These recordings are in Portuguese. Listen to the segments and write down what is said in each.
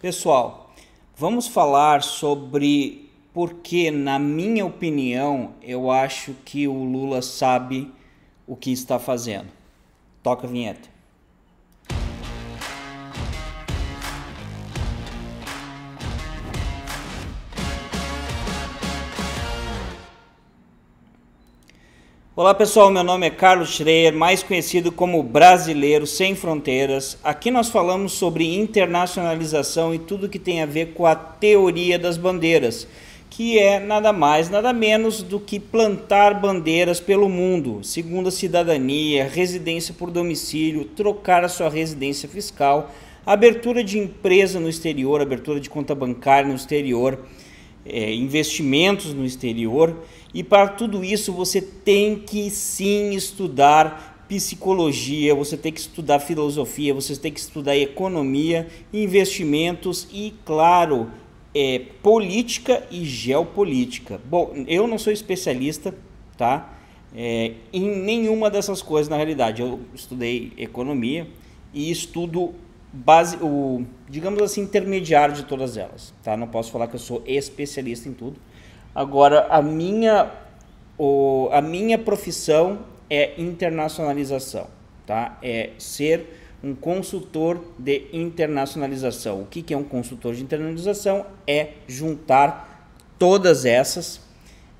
Pessoal, vamos falar sobre por que, na minha opinião, eu acho que o Lula sabe o que está fazendo. Toca a vinheta. Olá pessoal, meu nome é Carlos Schreier, mais conhecido como Brasileiro Sem Fronteiras. Aqui nós falamos sobre internacionalização e tudo que tem a ver com a teoria das bandeiras, que é nada mais, nada menos do que plantar bandeiras pelo mundo, segundo a cidadania, residência por domicílio, trocar a sua residência fiscal, abertura de empresa no exterior, abertura de conta bancária no exterior é, investimentos no exterior. E para tudo isso você tem que sim estudar psicologia, você tem que estudar filosofia, você tem que estudar economia, investimentos e, claro, é, política e geopolítica. Bom, eu não sou especialista, tá? É, em nenhuma dessas coisas na realidade. Eu estudei economia e estudo base, o, digamos assim, intermediário de todas elas, tá? Não posso falar que eu sou especialista em tudo. Agora, a minha, o, a minha profissão é internacionalização, tá? É ser um consultor de internacionalização. O que, que é um consultor de internacionalização? É juntar todas essas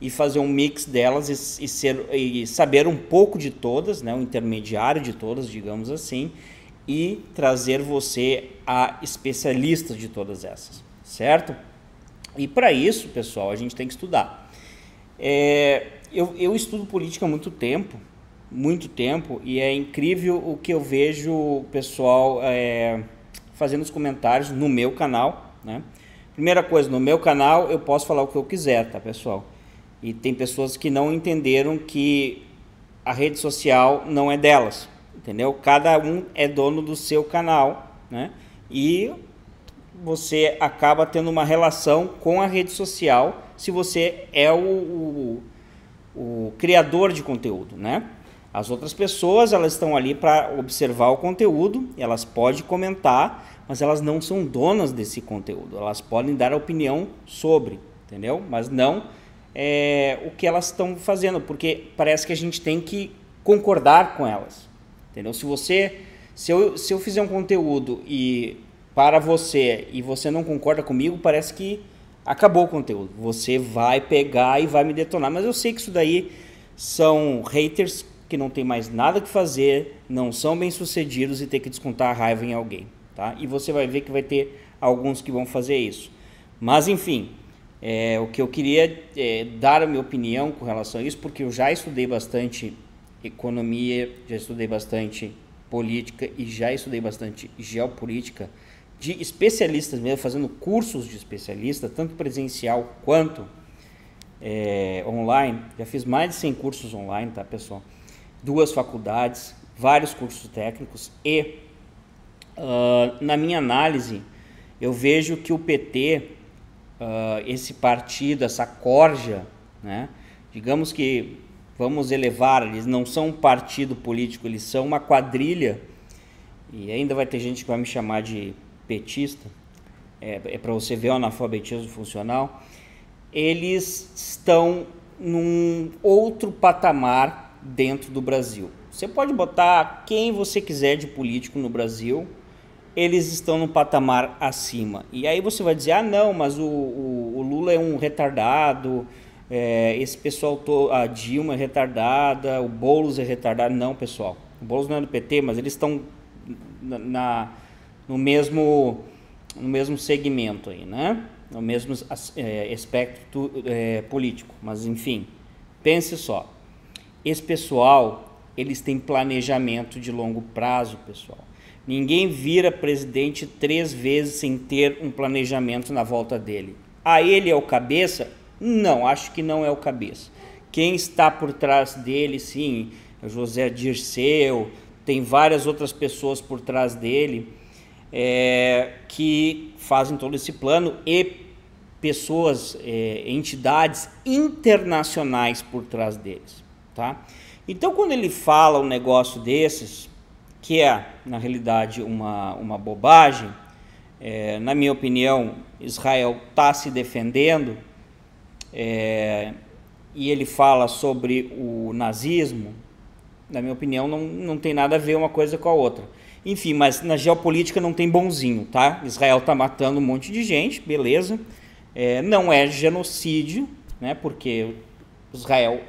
e fazer um mix delas e, e, ser, e saber um pouco de todas, né? um intermediário de todas, digamos assim, e trazer você a especialistas de todas essas, certo? E para isso, pessoal, a gente tem que estudar. É, eu, eu estudo política há muito tempo, muito tempo, e é incrível o que eu vejo o pessoal é, fazendo os comentários no meu canal, né? Primeira coisa, no meu canal eu posso falar o que eu quiser, tá, pessoal? E tem pessoas que não entenderam que a rede social não é delas entendeu? Cada um é dono do seu canal, né? E você acaba tendo uma relação com a rede social se você é o, o, o criador de conteúdo, né? As outras pessoas, elas estão ali para observar o conteúdo, elas podem comentar, mas elas não são donas desse conteúdo. Elas podem dar opinião sobre, entendeu? Mas não é, o que elas estão fazendo, porque parece que a gente tem que concordar com elas. Entendeu? Se você. Se eu, se eu fizer um conteúdo e para você e você não concorda comigo, parece que acabou o conteúdo. Você vai pegar e vai me detonar. Mas eu sei que isso daí são haters que não tem mais nada que fazer, não são bem-sucedidos e tem que descontar a raiva em alguém, tá? E você vai ver que vai ter alguns que vão fazer isso. Mas enfim, é, o que eu queria é, dar a minha opinião com relação a isso, porque eu já estudei bastante economia, já estudei bastante política e já estudei bastante geopolítica de especialistas mesmo, fazendo cursos de especialista, tanto presencial quanto é, online. Já fiz mais de 100 cursos online, tá, pessoal? Duas faculdades, vários cursos técnicos e, uh, na minha análise, eu vejo que o PT, uh, ah, esse partido, essa corja, né? digamos que vamos elevar, eles não são um partido político, eles são uma quadrilha. E ainda vai ter gente que vai me chamar de petista, é, é para você ver o analfabetismo funcional. Eles estão num outro patamar dentro do Brasil. Você pode botar quem você quiser de político no Brasil, eles estão num patamar acima. E aí você vai dizer: ah, não, mas o, o, o Lula é um retardado é, esse pessoal, to, a Dilma é retardada, o Boulos é retardado. Não, pessoal. O Boulos não é do PT, mas eles estão na, na, no, mesmo, no mesmo segmento aí, né? No mesmo é, espectro é, político. Mas, enfim, pense só. Esse pessoal, eles têm planejamento de longo prazo, pessoal. Ninguém vira presidente três vezes sem ter um planejamento na volta dele. A ele é o cabeça, não, acho que não é o cabeça. Quem está por trás dele, sim, é José Dirceu, tem várias outras pessoas por trás dele é, que fazem todo esse plano e pessoas, é, entidades internacionais por trás deles, tá? Então, quando ele fala um negócio desses, que é, na realidade, uma, uma bobagem, é, na minha opinião, Israel está se defendendo, é, e ele fala sobre o nazismo, na minha opinião, não, não tem nada a ver uma coisa com a outra. Enfim, mas na geopolítica não tem bonzinho, tá? Israel está matando um monte de gente, beleza. É, não é genocídio, né? Porque Israel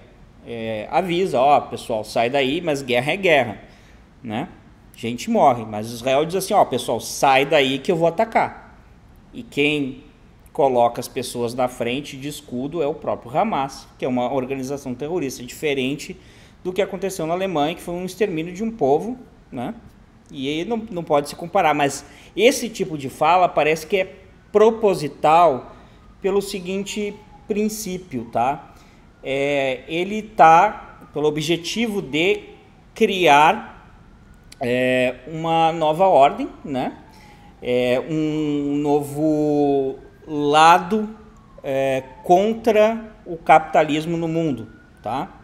é, avisa, ó, pessoal, sai daí, mas guerra é guerra, né? Gente morre, mas Israel diz assim, ó, pessoal, sai daí que eu vou atacar. E quem coloca as pessoas na frente de escudo é o próprio Hamas, que é uma organização terrorista diferente do que aconteceu na Alemanha, que foi um extermínio de um povo, né? E aí não, não pode se comparar, mas esse tipo de fala parece que é proposital pelo seguinte princípio, tá? É, ele tá pelo objetivo de criar é, uma nova ordem, né? É, um novo lado é, contra o capitalismo no mundo, tá?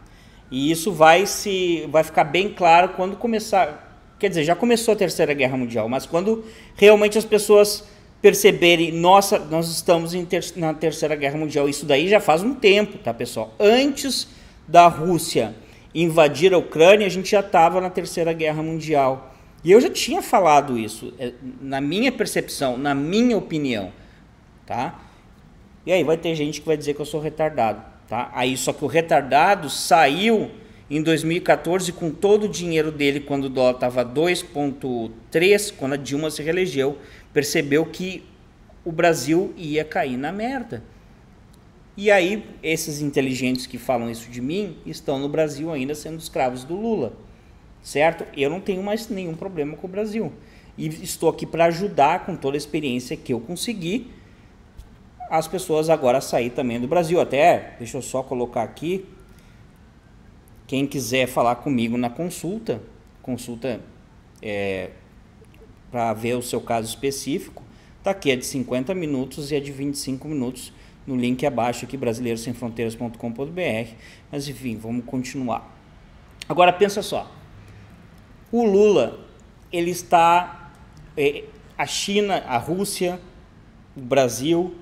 E isso vai se vai ficar bem claro quando começar, quer dizer, já começou a Terceira Guerra Mundial, mas quando realmente as pessoas perceberem, nossa, nós estamos ter, na Terceira Guerra Mundial, isso daí já faz um tempo, tá, pessoal? Antes da Rússia invadir a Ucrânia, a gente já estava na Terceira Guerra Mundial. E eu já tinha falado isso, é, na minha percepção, na minha opinião tá? E aí vai ter gente que vai dizer que eu sou retardado, tá? Aí só que o retardado saiu em 2014 com todo o dinheiro dele quando o dólar estava 2.3, quando a Dilma se reelegeu, percebeu que o Brasil ia cair na merda. E aí esses inteligentes que falam isso de mim estão no Brasil ainda sendo escravos do Lula. Certo? Eu não tenho mais nenhum problema com o Brasil. E estou aqui para ajudar com toda a experiência que eu consegui as pessoas agora sair também do Brasil. Até, deixa eu só colocar aqui, quem quiser falar comigo na consulta, consulta é, para ver o seu caso específico, tá aqui, é de 50 minutos e é de 25 minutos, no link abaixo aqui, brasileirosemfronteiras.com.br, mas enfim, vamos continuar. Agora pensa só, o Lula, ele está, é, a China, a Rússia, o Brasil,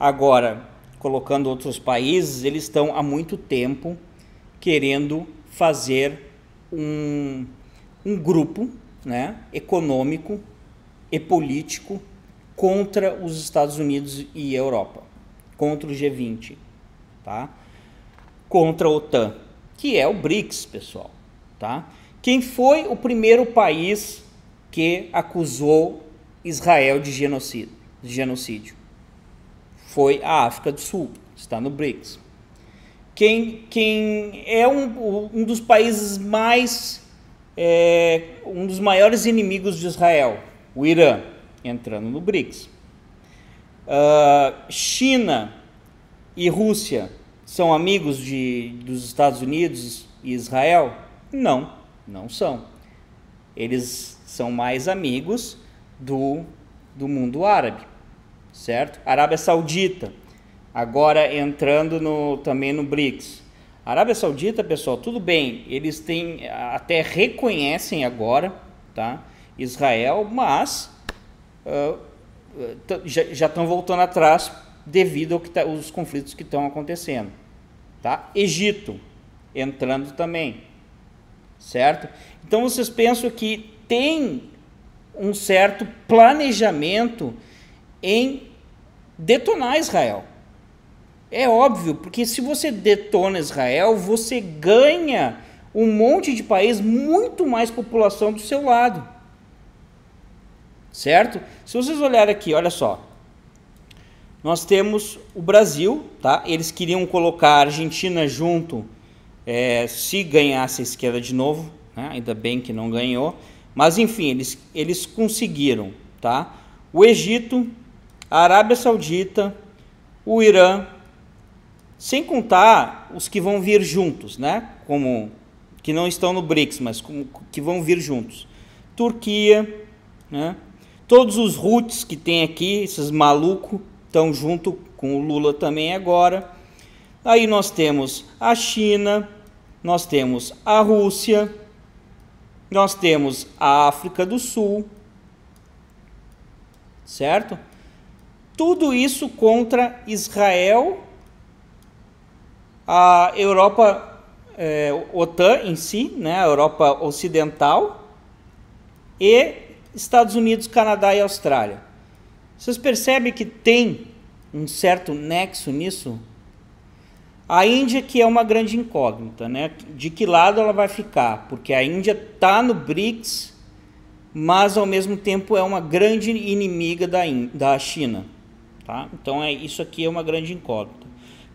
Agora, colocando outros países, eles estão há muito tempo querendo fazer um, um grupo né, econômico e político contra os Estados Unidos e Europa, contra o G20, tá? contra a OTAN, que é o BRICS, pessoal. Tá? Quem foi o primeiro país que acusou Israel de genocídio? De genocídio? foi a África do Sul, está no BRICS. Quem, quem é um, um dos países mais. É, um dos maiores inimigos de Israel, o Irã, entrando no BRICS. Uh, China e Rússia são amigos de, dos Estados Unidos e Israel? Não, não são. Eles são mais amigos do, do mundo árabe certo? Arábia Saudita, agora entrando no, também no BRICS. Arábia Saudita, pessoal, tudo bem, eles têm até reconhecem agora, tá? Israel, mas uh, já estão voltando atrás devido aos tá, conflitos que estão acontecendo, tá? Egito entrando também, certo? Então vocês pensam que tem um certo planejamento em detonar Israel. É óbvio, porque se você detona Israel, você ganha um monte de país, muito mais população do seu lado. Certo? Se vocês olharem aqui, olha só. Nós temos o Brasil, tá? Eles queriam colocar a Argentina junto é, se ganhasse a esquerda de novo, né? ainda bem que não ganhou. Mas enfim, eles, eles conseguiram, tá? O Egito, a Arábia Saudita, o Irã, sem contar os que vão vir juntos, né? Como que não estão no BRICS, mas como, que vão vir juntos. Turquia, né? Todos os roots que tem aqui, esses malucos, estão junto com o Lula também agora. Aí nós temos a China, nós temos a Rússia, nós temos a África do Sul, certo? Tudo isso contra Israel, a Europa, é, OTAN em si, né, a Europa Ocidental, e Estados Unidos, Canadá e Austrália. Vocês percebem que tem um certo nexo nisso? A Índia que é uma grande incógnita, né? De que lado ela vai ficar? Porque a Índia está no BRICS, mas ao mesmo tempo é uma grande inimiga da, da China. Tá? Então é isso aqui é uma grande incógnita.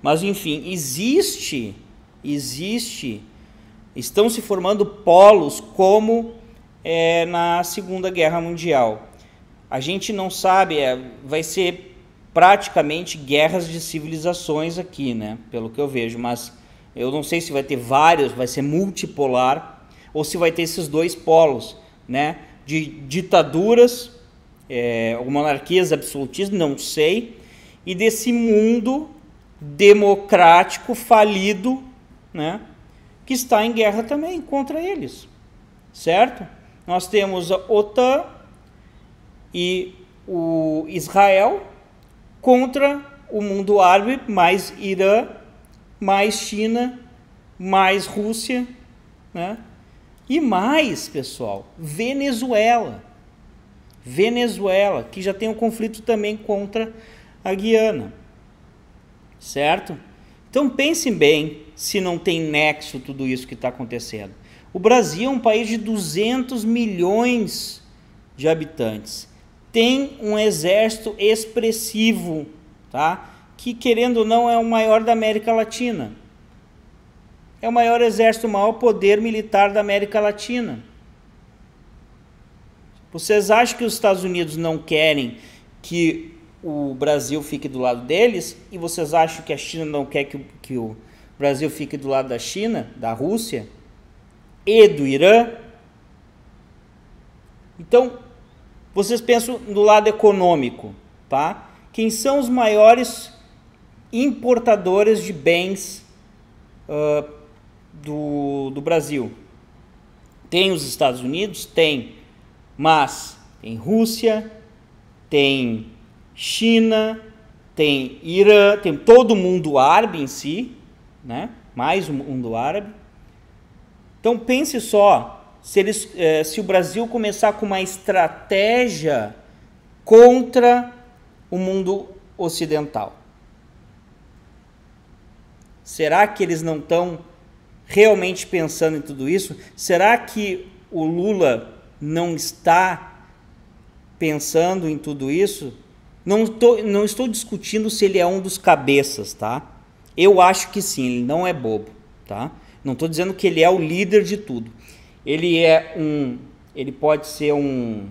Mas enfim, existe, existe, estão se formando polos como é, na Segunda Guerra Mundial. A gente não sabe, é, vai ser praticamente guerras de civilizações aqui, né? Pelo que eu vejo, mas eu não sei se vai ter vários, vai ser multipolar ou se vai ter esses dois polos, né? De ditaduras é, monarquias absolutistas, não sei, e desse mundo democrático falido, né, que está em guerra também contra eles, certo? Nós temos a OTAN e o Israel contra o mundo árabe, mais Irã, mais China, mais Rússia, né? E mais, pessoal, Venezuela. Venezuela, que já tem um conflito também contra a Guiana. Certo? Então pensem bem se não tem nexo tudo isso que está acontecendo. O Brasil é um país de 200 milhões de habitantes. Tem um exército expressivo, tá? que querendo ou não é o maior da América Latina. É o maior exército, o maior poder militar da América Latina. Vocês acham que os Estados Unidos não querem que o Brasil fique do lado deles? E vocês acham que a China não quer que, que o Brasil fique do lado da China, da Rússia e do Irã? Então, vocês pensam do lado econômico, tá? Quem são os maiores importadores de bens uh, do, do Brasil? Tem os Estados Unidos? Tem. Mas tem Rússia, tem China, tem Irã, tem todo o mundo árabe em si, né? mais o mundo árabe. Então pense só, se, eles, eh, se o Brasil começar com uma estratégia contra o mundo ocidental. Será que eles não estão realmente pensando em tudo isso? Será que o Lula não está pensando em tudo isso, não, tô, não estou discutindo se ele é um dos cabeças, tá? Eu acho que sim, ele não é bobo, tá? Não estou dizendo que ele é o líder de tudo. Ele é um, ele pode ser um,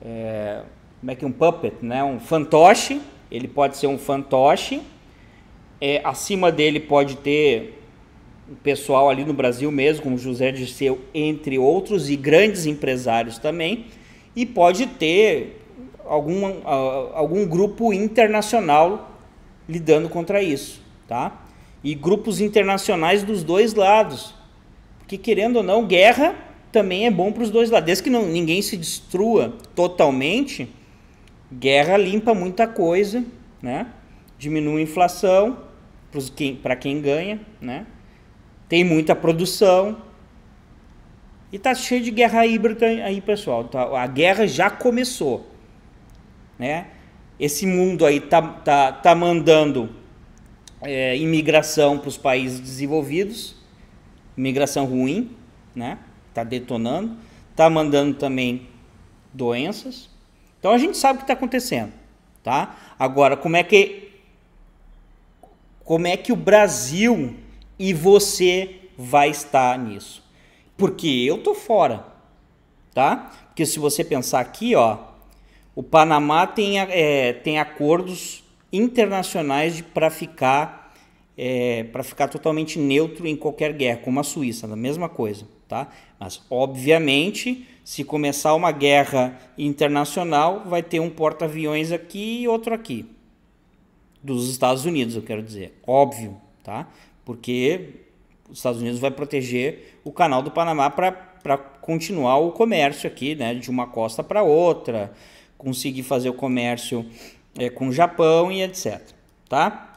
é, como é que é um puppet, né? Um fantoche. Ele pode ser um fantoche. É, acima dele pode ter pessoal ali no Brasil mesmo, como José Dirceu, entre outros, e grandes empresários também, e pode ter algum, algum grupo internacional lidando contra isso, tá? E grupos internacionais dos dois lados, porque querendo ou não, guerra também é bom para os dois lados, desde que não, ninguém se destrua totalmente, guerra limpa muita coisa, né? Diminui a inflação para quem, quem ganha, né? tem muita produção e tá cheio de guerra híbrida aí, pessoal. Tá, a guerra já começou, né? Esse mundo aí tá, tá, tá mandando é, imigração para os países desenvolvidos, imigração ruim, né? Tá detonando, tá mandando também doenças. Então a gente sabe o que está acontecendo, tá? Agora, como é que como é que o Brasil e você vai estar nisso. Porque eu tô fora, tá? Porque se você pensar aqui, ó, o Panamá tem, é, tem acordos internacionais para ficar é, para ficar totalmente neutro em qualquer guerra, como a Suíça, a mesma coisa, tá? Mas obviamente, se começar uma guerra internacional, vai ter um porta-aviões aqui e outro aqui dos Estados Unidos, eu quero dizer, óbvio, tá? porque os Estados Unidos vai proteger o canal do Panamá para continuar o comércio aqui, né, de uma costa para outra, conseguir fazer o comércio é, com o Japão e etc. Tá?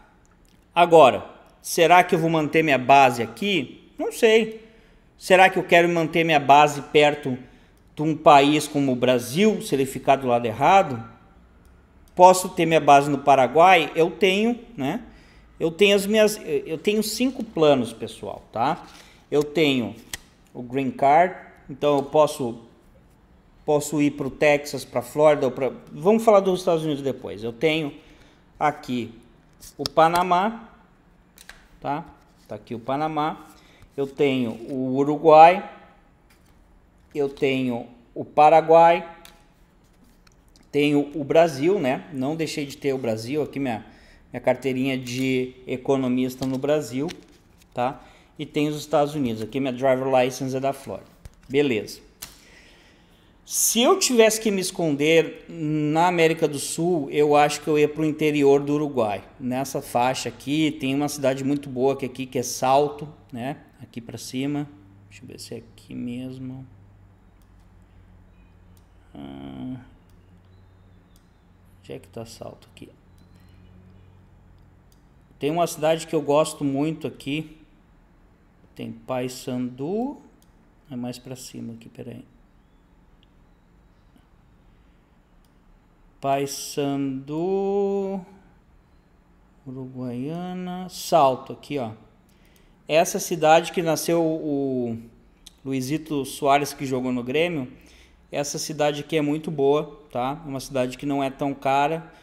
Agora, será que eu vou manter minha base aqui? Não sei. Será que eu quero manter minha base perto de um país como o Brasil, se ele ficar do lado errado? Posso ter minha base no Paraguai? Eu tenho, né? Eu tenho as minhas, eu tenho cinco planos, pessoal, tá? Eu tenho o green card, então eu posso posso ir para o Texas, para a Flórida, vamos falar dos Estados Unidos depois. Eu tenho aqui o Panamá, tá? Tá aqui o Panamá. Eu tenho o Uruguai, eu tenho o Paraguai, tenho o Brasil, né? Não deixei de ter o Brasil aqui minha minha carteirinha de economista no Brasil, tá? E tem os Estados Unidos. Aqui minha driver license é da Flórida. Beleza. Se eu tivesse que me esconder na América do Sul, eu acho que eu ia para o interior do Uruguai. Nessa faixa aqui tem uma cidade muito boa que é aqui que é Salto, né? Aqui para cima. Deixa eu ver se é aqui mesmo. Ah, onde é que tá Salto aqui? Tem uma cidade que eu gosto muito aqui. Tem Paysandu. É mais para cima aqui, peraí. Paysandu, Uruguaiana, Salto aqui, ó. Essa cidade que nasceu o Luizito Soares que jogou no Grêmio, essa cidade aqui é muito boa, tá? É uma cidade que não é tão cara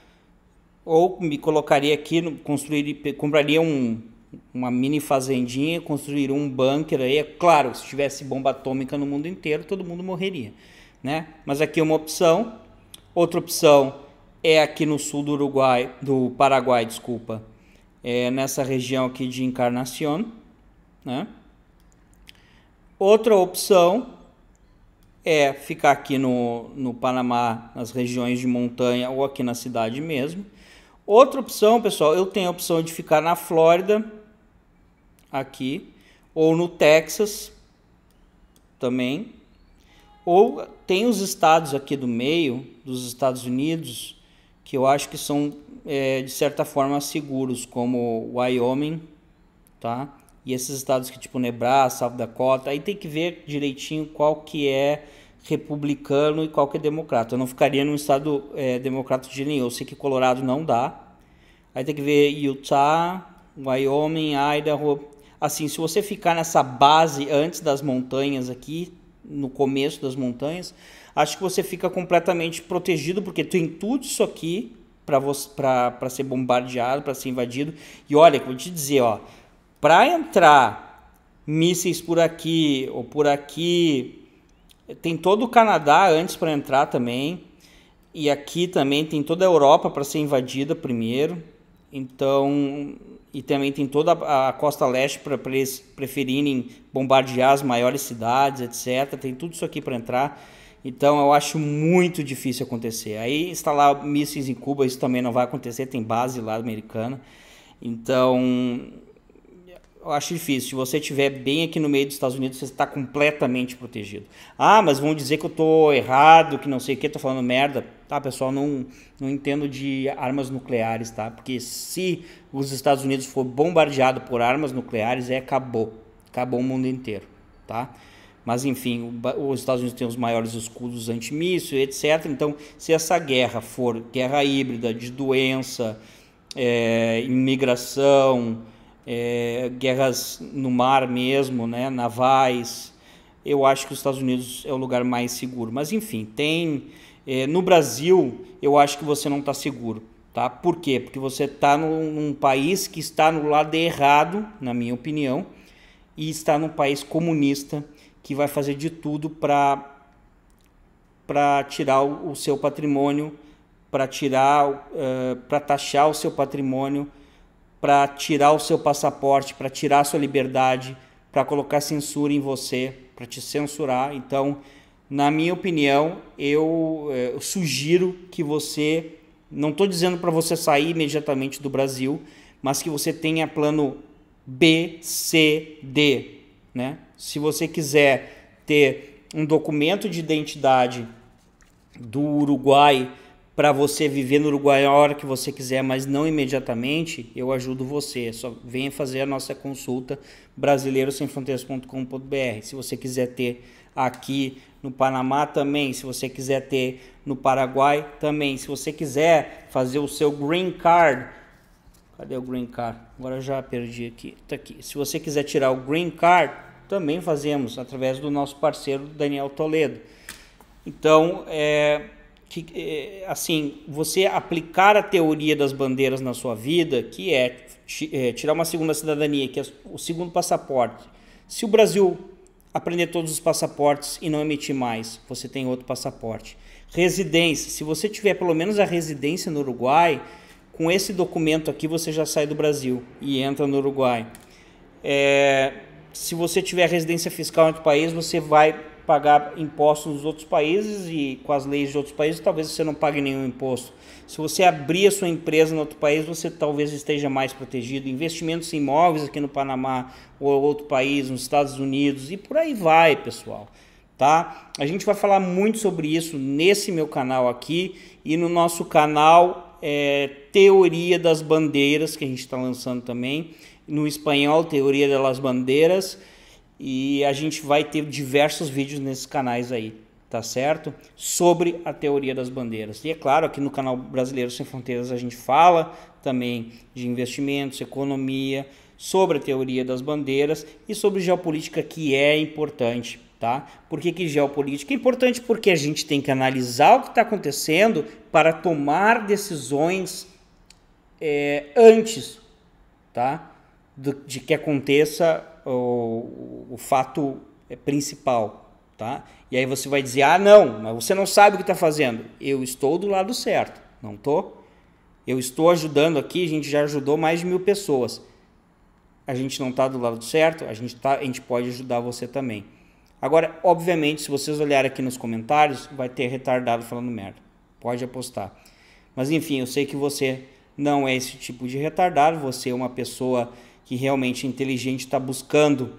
ou me colocaria aqui, construir, compraria um, uma mini fazendinha, construir um bunker aí. É claro, se tivesse bomba atômica no mundo inteiro, todo mundo morreria, né? Mas aqui é uma opção. Outra opção é aqui no sul do Uruguai, do Paraguai, desculpa, é nessa região aqui de Encarnação né? Outra opção é ficar aqui no, no Panamá, nas regiões de montanha ou aqui na cidade mesmo. Outra opção, pessoal, eu tenho a opção de ficar na Flórida, aqui, ou no Texas, também, ou tem os estados aqui do meio, dos Estados Unidos, que eu acho que são, é, de certa forma, seguros, como Wyoming, tá? E esses estados que, tipo, Nebraska, South Dakota, aí tem que ver direitinho qual que é republicano e qualquer democrata. Eu não ficaria num estado é, democrata de nenhum. Eu sei que Colorado não dá. Aí tem que ver Utah, Wyoming, Idaho. Assim, se você ficar nessa base antes das montanhas aqui, no começo das montanhas, acho que você fica completamente protegido, porque tem tudo isso aqui para ser bombardeado, para ser invadido. E olha, vou te dizer, ó, para entrar mísseis por aqui ou por aqui, tem todo o Canadá antes para entrar também. E aqui também tem toda a Europa para ser invadida primeiro. Então, e também tem toda a costa leste para eles preferirem bombardear as maiores cidades, etc. Tem tudo isso aqui para entrar. Então, eu acho muito difícil acontecer. Aí, instalar mísseis em Cuba, isso também não vai acontecer. Tem base lá americana. Então, eu acho difícil. Se você estiver bem aqui no meio dos Estados Unidos, você está completamente protegido. Ah, mas vão dizer que eu estou errado, que não sei o que, estou falando merda. Tá, pessoal, não, não entendo de armas nucleares, tá? Porque se os Estados Unidos for bombardeado por armas nucleares, é acabou. Acabou o mundo inteiro, tá? Mas enfim, os Estados Unidos têm os maiores escudos antimíssil, etc. Então, se essa guerra for guerra híbrida de doença, é, imigração é, guerras no mar mesmo, né, navais. Eu acho que os Estados Unidos é o lugar mais seguro. Mas enfim, tem é, no Brasil eu acho que você não está seguro, tá? Por quê? Porque você está num, num país que está no lado errado, na minha opinião, e está num país comunista que vai fazer de tudo para para tirar o, seu patrimônio, para tirar, uh, eh, para taxar o seu patrimônio para tirar o seu passaporte, para tirar a sua liberdade, para colocar censura em você, para te censurar. Então, na minha opinião, eu, eh, eu sugiro que você, não estou dizendo para você sair imediatamente do Brasil, mas que você tenha plano B, C, D, né? Se você quiser ter um documento de identidade do Uruguai para você viver no Uruguai a hora que você quiser, mas não imediatamente, eu ajudo você. Só venha fazer a nossa consulta brasileirosemfronteiras.com.br. Se você quiser ter aqui no Panamá também, se você quiser ter no Paraguai também, se você quiser fazer o seu green card, cadê o green card? Agora já perdi aqui, tá aqui. Se você quiser tirar o green card, também fazemos através do nosso parceiro Daniel Toledo. Então, é que eh, assim você aplicar a teoria das bandeiras na sua vida, que é eh, tirar uma segunda cidadania, que é o segundo passaporte. Se o Brasil aprender todos os passaportes e não emitir mais, você tem outro passaporte. Residência, se você tiver pelo menos a residência no Uruguai, com esse documento aqui você já sai do Brasil e entra no Uruguai. É, se você tiver residência fiscal em outro país, você vai pagar impostos nos outros países e com as leis de outros países talvez você não pague nenhum imposto. Se você abrir a sua empresa em outro país, você talvez esteja mais protegido. Investimentos em imóveis aqui no Panamá ou outro país, nos Estados Unidos e por aí vai, pessoal. Tá? A gente vai falar muito sobre isso nesse meu canal aqui e no nosso canal é, Teoria das Bandeiras, que a gente está lançando também, no espanhol, Teoria das Bandeiras e a gente vai ter diversos vídeos nesses canais aí, tá certo? Sobre a teoria das bandeiras. E é claro, aqui no canal Brasileiro Sem Fronteiras a gente fala também de investimentos, economia, sobre a teoria das bandeiras e sobre geopolítica que é importante. Tá? Por que, que geopolítica é importante? Porque a gente tem que analisar o que está acontecendo para tomar decisões é, antes tá? Do, de que aconteça o, o fato é principal. Tá? E aí você vai dizer: ah, não, mas você não sabe o que está fazendo. Eu estou do lado certo, não estou? Eu estou ajudando aqui, a gente já ajudou mais de mil pessoas. A gente não está do lado certo, a gente, tá, a gente pode ajudar você também. Agora, obviamente, se vocês olharem aqui nos comentários, vai ter retardado falando merda. Pode apostar. Mas enfim, eu sei que você não é esse tipo de retardado, você é uma pessoa que realmente inteligente está buscando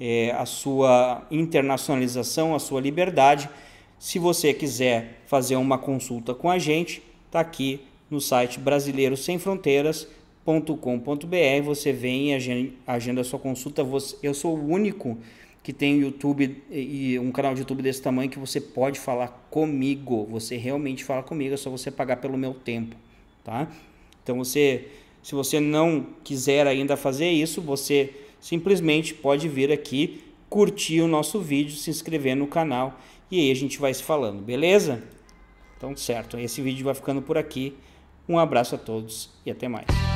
é, a sua internacionalização, a sua liberdade. Se você quiser fazer uma consulta com a gente, está aqui no site brasileirossemfronteiras.com.br. Você vem e agenda a sua consulta. Eu sou o único que tem YouTube e um canal de YouTube desse tamanho que você pode falar comigo. Você realmente fala comigo, é só você pagar pelo meu tempo, tá? Então você se você não quiser ainda fazer isso, você simplesmente pode vir aqui, curtir o nosso vídeo, se inscrever no canal e aí a gente vai se falando, beleza? Então, certo, esse vídeo vai ficando por aqui. Um abraço a todos e até mais.